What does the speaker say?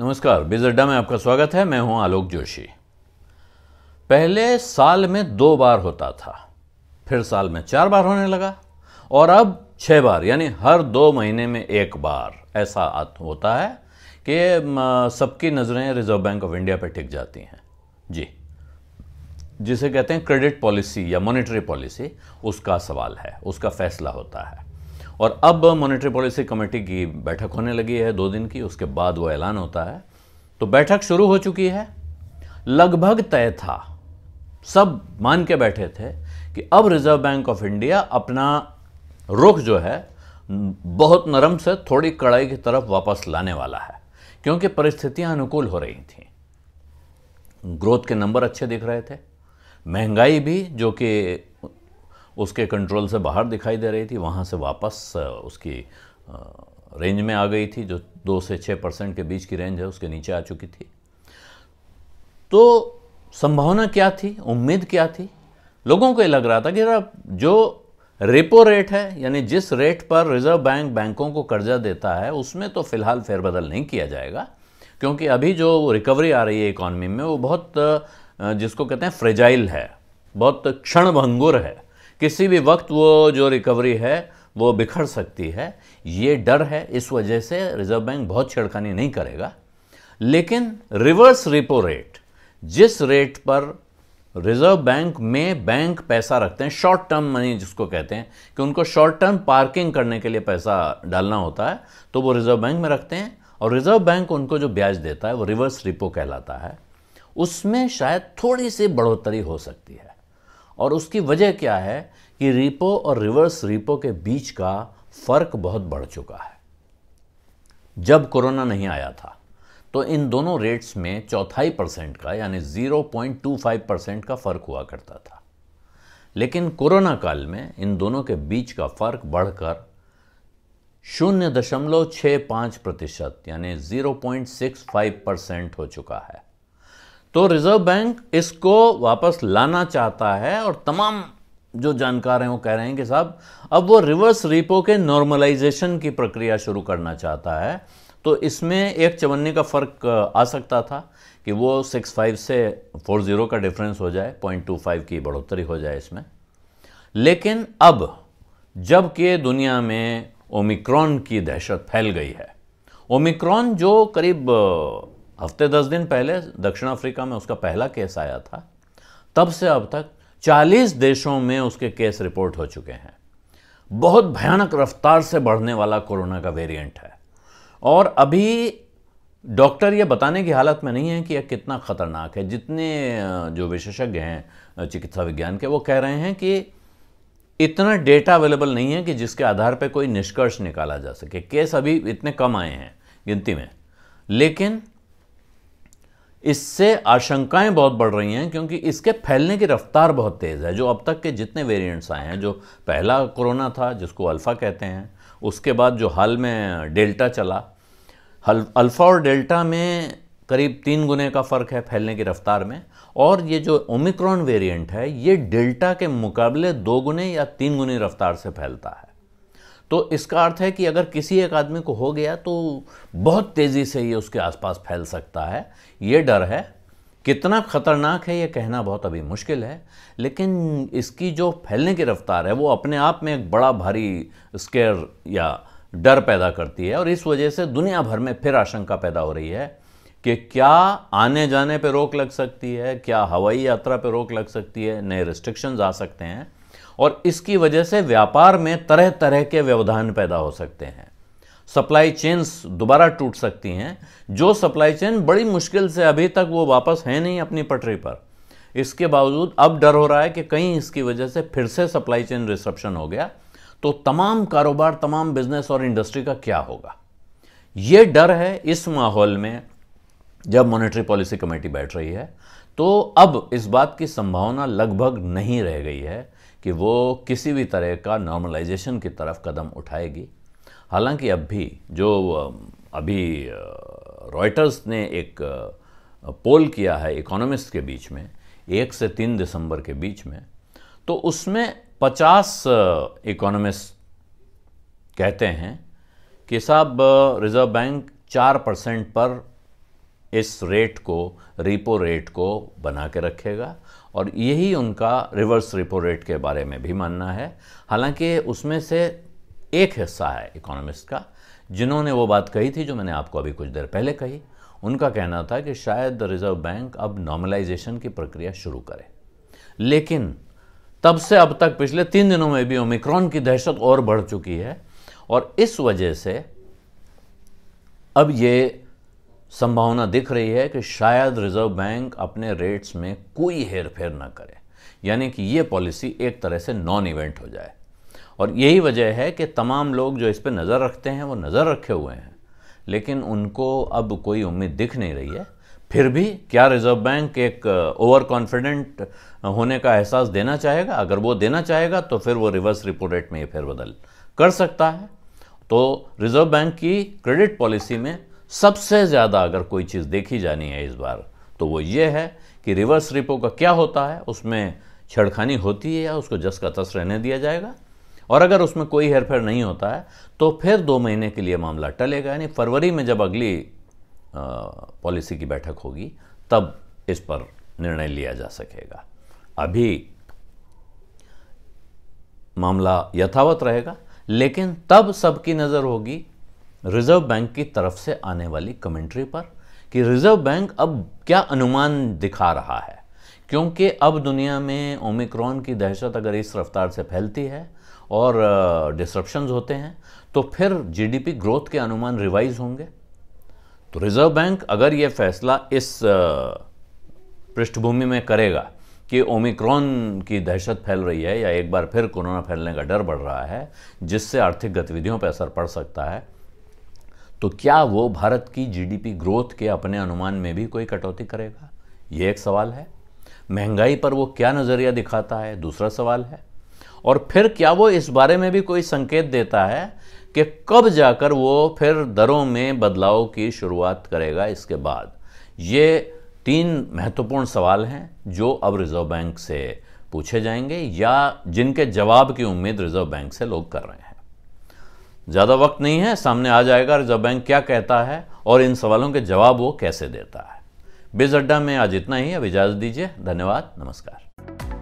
नमस्कार बिज अड्डा में आपका स्वागत है मैं हूं आलोक जोशी पहले साल में दो बार होता था फिर साल में चार बार होने लगा और अब छः बार यानी हर दो महीने में एक बार ऐसा होता है कि सबकी नज़रें रिजर्व बैंक ऑफ इंडिया पर टिक जाती हैं जी जिसे कहते हैं क्रेडिट पॉलिसी या मॉनेटरी पॉलिसी उसका सवाल है उसका फैसला होता है और अब मॉनेटरी पॉलिसी कमेटी की बैठक होने लगी है दो दिन की उसके बाद वो ऐलान होता है तो बैठक शुरू हो चुकी है लगभग तय था सब मान के बैठे थे कि अब रिजर्व बैंक ऑफ इंडिया अपना रुख जो है बहुत नरम से थोड़ी कड़ाई की तरफ वापस लाने वाला है क्योंकि परिस्थितियां अनुकूल हो रही थी ग्रोथ के नंबर अच्छे दिख रहे थे महंगाई भी जो कि उसके कंट्रोल से बाहर दिखाई दे रही थी वहाँ से वापस उसकी रेंज में आ गई थी जो दो से छः परसेंट के बीच की रेंज है उसके नीचे आ चुकी थी तो संभावना क्या थी उम्मीद क्या थी लोगों को ये लग रहा था कि जो रेपो रेट है यानी जिस रेट पर रिजर्व बैंक बैंकों को कर्जा देता है उसमें तो फिलहाल फेरबदल नहीं किया जाएगा क्योंकि अभी जो रिकवरी आ रही है इकॉनमी में वो बहुत जिसको कहते हैं फ्रेजाइल है बहुत क्षणभंगुर है किसी भी वक्त वो जो रिकवरी है वो बिखर सकती है ये डर है इस वजह से रिजर्व बैंक बहुत छेड़खानी नहीं करेगा लेकिन रिवर्स रेपो रेट जिस रेट पर रिजर्व बैंक में बैंक पैसा रखते हैं शॉर्ट टर्म मनी जिसको कहते हैं कि उनको शॉर्ट टर्म पार्किंग करने के लिए पैसा डालना होता है तो वो रिजर्व बैंक में रखते हैं और रिजर्व बैंक उनको जो ब्याज देता है वो रिवर्स रिपो कहलाता है उसमें शायद थोड़ी सी बढ़ोतरी हो सकती है और उसकी वजह क्या है कि रिपो और रिवर्स रिपो के बीच का फ़र्क बहुत बढ़ चुका है जब कोरोना नहीं आया था तो इन दोनों रेट्स में चौथाई परसेंट का यानी 0.25 परसेंट का फ़र्क हुआ करता था लेकिन कोरोना काल में इन दोनों के बीच का फ़र्क बढ़कर शून्य दशमलव छः पाँच प्रतिशत यानी फाइव परसेंट हो चुका है तो रिजर्व बैंक इसको वापस लाना चाहता है और तमाम जो जानकार हैं वो कह रहे हैं कि साहब अब वो रिवर्स रिपो के नॉर्मलाइजेशन की प्रक्रिया शुरू करना चाहता है तो इसमें एक चवन्नी का फ़र्क आ सकता था कि वो सिक्स फाइव से फोर ज़ीरो का डिफरेंस हो जाए पॉइंट टू फाइव की बढ़ोतरी हो जाए इसमें लेकिन अब जबकि दुनिया में ओमिक्रॉन की दहशत फैल गई है ओमिक्रॉन जो करीब हफ्ते दस दिन पहले दक्षिण अफ्रीका में उसका पहला केस आया था तब से अब तक 40 देशों में उसके केस रिपोर्ट हो चुके हैं बहुत भयानक रफ्तार से बढ़ने वाला कोरोना का वेरिएंट है और अभी डॉक्टर ये बताने की हालत में नहीं है कि यह कितना खतरनाक है जितने जो विशेषज्ञ हैं चिकित्सा विज्ञान के वो कह रहे हैं कि इतना डेटा अवेलेबल नहीं है कि जिसके आधार पर कोई निष्कर्ष निकाला जा सके केस अभी इतने कम आए हैं गिनती में लेकिन इससे आशंकाएं बहुत बढ़ रही हैं क्योंकि इसके फैलने की रफ्तार बहुत तेज़ है जो अब तक के जितने वेरिएंट्स आए हैं जो पहला कोरोना था जिसको अल्फ़ा कहते हैं उसके बाद जो हाल में डेल्टा चला अल्फ़ा और डेल्टा में करीब तीन गुने का फ़र्क है फैलने की रफ्तार में और ये जो ओमिक्रॉन वेरिएंट है ये डेल्टा के मुकाबले दो गुने या तीन गुने रफ्तार से फैलता है तो इसका अर्थ है कि अगर किसी एक आदमी को हो गया तो बहुत तेज़ी से ये उसके आसपास फैल सकता है ये डर है कितना खतरनाक है ये कहना बहुत अभी मुश्किल है लेकिन इसकी जो फैलने की रफ्तार है वो अपने आप में एक बड़ा भारी स्केयर या डर पैदा करती है और इस वजह से दुनिया भर में फिर आशंका पैदा हो रही है कि क्या आने जाने पर रोक लग सकती है क्या हवाई यात्रा पर रोक लग सकती है नए रिस्ट्रिक्शंस आ सकते हैं और इसकी वजह से व्यापार में तरह तरह के व्यवधान पैदा हो सकते हैं सप्लाई चेन्स दोबारा टूट सकती हैं जो सप्लाई चेन बड़ी मुश्किल से अभी तक वो वापस है नहीं अपनी पटरी पर इसके बावजूद अब डर हो रहा है कि कहीं इसकी वजह से फिर से सप्लाई चेन रिसप्शन हो गया तो तमाम कारोबार तमाम बिजनेस और इंडस्ट्री का क्या होगा ये डर है इस माहौल में जब मॉनेटरी पॉलिसी कमेटी बैठ रही है तो अब इस बात की संभावना लगभग नहीं रह गई है कि वो किसी भी तरह का नॉर्मलाइजेशन की तरफ कदम उठाएगी हालांकि अब भी जो अभी रॉयटर्स ने एक पोल किया है इकोनॉमिस्ट के बीच में एक से तीन दिसंबर के बीच में तो उसमें पचास इकोनॉमिस्ट कहते हैं कि साहब रिज़र्व बैंक चार परसेंट पर इस रेट को रिपो रेट को बना के रखेगा और यही उनका रिवर्स रिपो रेट के बारे में भी मानना है हालांकि उसमें से एक हिस्सा है इकोनॉमिस्ट का जिन्होंने वो बात कही थी जो मैंने आपको अभी कुछ देर पहले कही उनका कहना था कि शायद रिजर्व बैंक अब नॉर्मलाइजेशन की प्रक्रिया शुरू करे लेकिन तब से अब तक पिछले तीन दिनों में भी ओमिक्रॉन की दहशत और बढ़ चुकी है और इस वजह से अब ये संभावना दिख रही है कि शायद रिजर्व बैंक अपने रेट्स में कोई हेर फेर ना करे यानी कि ये पॉलिसी एक तरह से नॉन इवेंट हो जाए और यही वजह है कि तमाम लोग जो इस पर नज़र रखते हैं वो नज़र रखे हुए हैं लेकिन उनको अब कोई उम्मीद दिख नहीं रही है फिर भी क्या रिजर्व बैंक एक ओवर uh, कॉन्फिडेंट uh, होने का एहसास देना चाहेगा अगर वो देना चाहेगा तो फिर वो रिवर्स रिपो रेट में ये फेरबदल कर सकता है तो रिजर्व बैंक की क्रेडिट पॉलिसी में सबसे ज़्यादा अगर कोई चीज़ देखी जानी है इस बार तो वो ये है कि रिवर्स रिपो का क्या होता है उसमें छेड़खानी होती है या उसको जस का तस रहने दिया जाएगा और अगर उसमें कोई हेरफेर नहीं होता है तो फिर दो महीने के लिए मामला टलेगा यानी फरवरी में जब अगली पॉलिसी की बैठक होगी तब इस पर निर्णय लिया जा सकेगा अभी मामला यथावत रहेगा लेकिन तब सबकी नज़र होगी रिजर्व बैंक की तरफ से आने वाली कमेंट्री पर कि रिजर्व बैंक अब क्या अनुमान दिखा रहा है क्योंकि अब दुनिया में ओमिक्रॉन की दहशत अगर इस रफ्तार से फैलती है और डिस्ट्रप्शन होते हैं तो फिर जीडीपी ग्रोथ के अनुमान रिवाइज होंगे तो रिजर्व बैंक अगर ये फैसला इस पृष्ठभूमि में करेगा कि ओमिक्रॉन की दहशत फैल रही है या एक बार फिर कोरोना फैलने का डर बढ़ रहा है जिससे आर्थिक गतिविधियों पर असर पड़ सकता है तो क्या वो भारत की जीडीपी ग्रोथ के अपने अनुमान में भी कोई कटौती करेगा ये एक सवाल है महंगाई पर वो क्या नज़रिया दिखाता है दूसरा सवाल है और फिर क्या वो इस बारे में भी कोई संकेत देता है कि कब जाकर वो फिर दरों में बदलाव की शुरुआत करेगा इसके बाद ये तीन महत्वपूर्ण सवाल हैं जो अब रिज़र्व बैंक से पूछे जाएंगे या जिनके जवाब की उम्मीद रिज़र्व बैंक से लोग कर रहे हैं ज़्यादा वक्त नहीं है सामने आ जाएगा रिजर्व बैंक क्या कहता है और इन सवालों के जवाब वो कैसे देता है बिज अड्डा में आज इतना ही अब इजाज़त दीजिए धन्यवाद नमस्कार